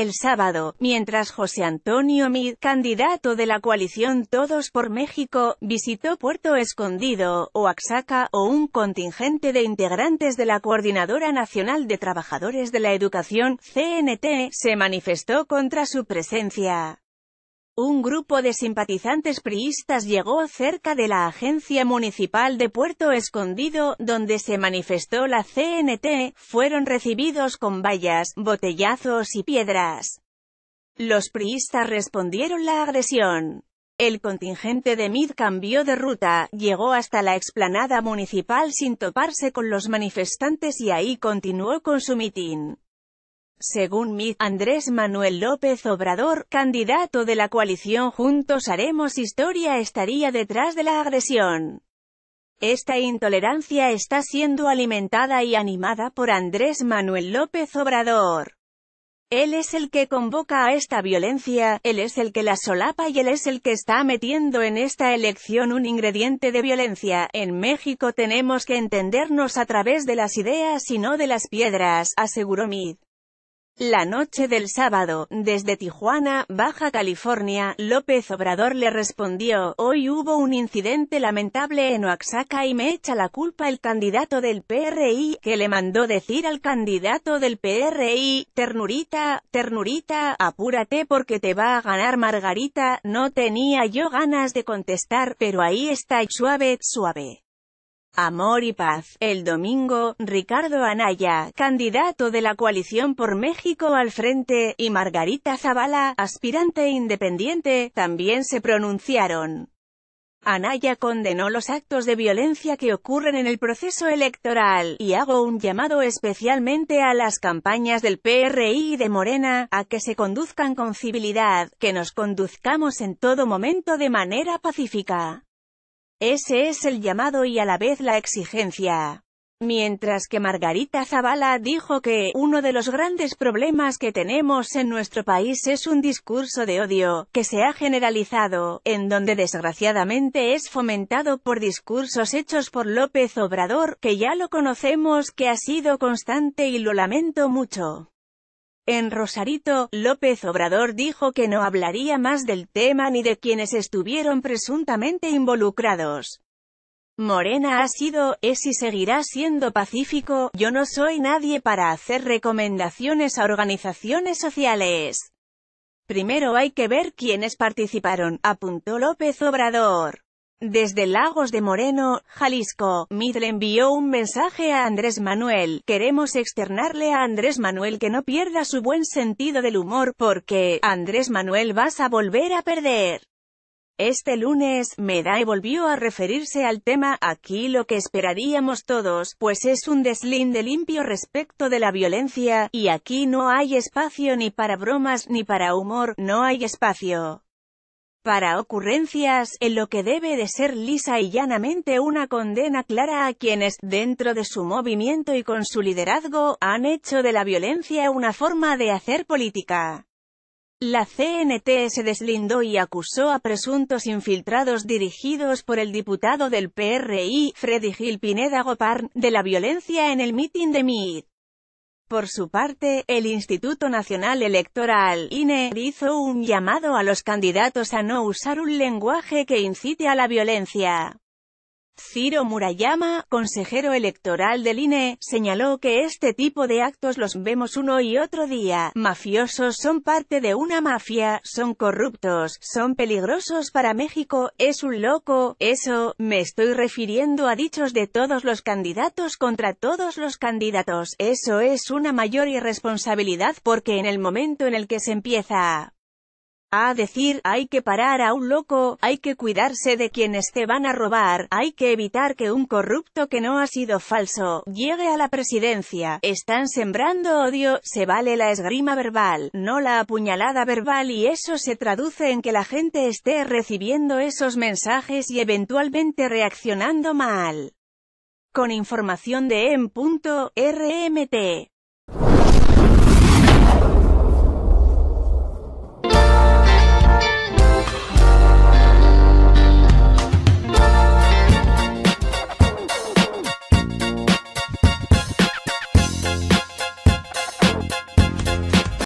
el sábado, mientras José Antonio Mid, candidato de la coalición Todos por México, visitó Puerto Escondido, Oaxaca, o un contingente de integrantes de la Coordinadora Nacional de Trabajadores de la Educación, CNT, se manifestó contra su presencia. Un grupo de simpatizantes priistas llegó cerca de la Agencia Municipal de Puerto Escondido, donde se manifestó la CNT, fueron recibidos con vallas, botellazos y piedras. Los priistas respondieron la agresión. El contingente de MID cambió de ruta, llegó hasta la explanada municipal sin toparse con los manifestantes y ahí continuó con su mitin. Según Mid Andrés Manuel López Obrador, candidato de la coalición Juntos Haremos Historia estaría detrás de la agresión. Esta intolerancia está siendo alimentada y animada por Andrés Manuel López Obrador. Él es el que convoca a esta violencia, él es el que la solapa y él es el que está metiendo en esta elección un ingrediente de violencia. En México tenemos que entendernos a través de las ideas y no de las piedras, aseguró Mid. La noche del sábado, desde Tijuana, Baja California, López Obrador le respondió, hoy hubo un incidente lamentable en Oaxaca y me echa la culpa el candidato del PRI, que le mandó decir al candidato del PRI, ternurita, ternurita, apúrate porque te va a ganar Margarita, no tenía yo ganas de contestar, pero ahí está, suave, suave. Amor y Paz. El domingo, Ricardo Anaya, candidato de la coalición por México al frente, y Margarita Zavala, aspirante independiente, también se pronunciaron. Anaya condenó los actos de violencia que ocurren en el proceso electoral, y hago un llamado especialmente a las campañas del PRI y de Morena, a que se conduzcan con civilidad, que nos conduzcamos en todo momento de manera pacífica. Ese es el llamado y a la vez la exigencia. Mientras que Margarita Zavala dijo que, uno de los grandes problemas que tenemos en nuestro país es un discurso de odio, que se ha generalizado, en donde desgraciadamente es fomentado por discursos hechos por López Obrador, que ya lo conocemos que ha sido constante y lo lamento mucho. En Rosarito, López Obrador dijo que no hablaría más del tema ni de quienes estuvieron presuntamente involucrados. Morena ha sido, es y seguirá siendo pacífico, yo no soy nadie para hacer recomendaciones a organizaciones sociales. Primero hay que ver quiénes participaron, apuntó López Obrador. Desde Lagos de Moreno, Jalisco, le envió un mensaje a Andrés Manuel. Queremos externarle a Andrés Manuel que no pierda su buen sentido del humor porque, Andrés Manuel vas a volver a perder. Este lunes, Medae volvió a referirse al tema, aquí lo que esperaríamos todos, pues es un deslinde limpio respecto de la violencia, y aquí no hay espacio ni para bromas ni para humor, no hay espacio para ocurrencias, en lo que debe de ser lisa y llanamente una condena clara a quienes, dentro de su movimiento y con su liderazgo, han hecho de la violencia una forma de hacer política. La CNT se deslindó y acusó a presuntos infiltrados dirigidos por el diputado del PRI, Freddy Gil Pineda Goparn, de la violencia en el mitin de MIT. Por su parte, el Instituto Nacional Electoral, INE, hizo un llamado a los candidatos a no usar un lenguaje que incite a la violencia. Ciro Murayama, consejero electoral del INE, señaló que este tipo de actos los vemos uno y otro día. Mafiosos son parte de una mafia, son corruptos, son peligrosos para México, es un loco. Eso, me estoy refiriendo a dichos de todos los candidatos contra todos los candidatos. Eso es una mayor irresponsabilidad porque en el momento en el que se empieza a decir, hay que parar a un loco, hay que cuidarse de quienes te van a robar, hay que evitar que un corrupto que no ha sido falso, llegue a la presidencia, están sembrando odio, se vale la esgrima verbal, no la apuñalada verbal y eso se traduce en que la gente esté recibiendo esos mensajes y eventualmente reaccionando mal. Con información de en.rmt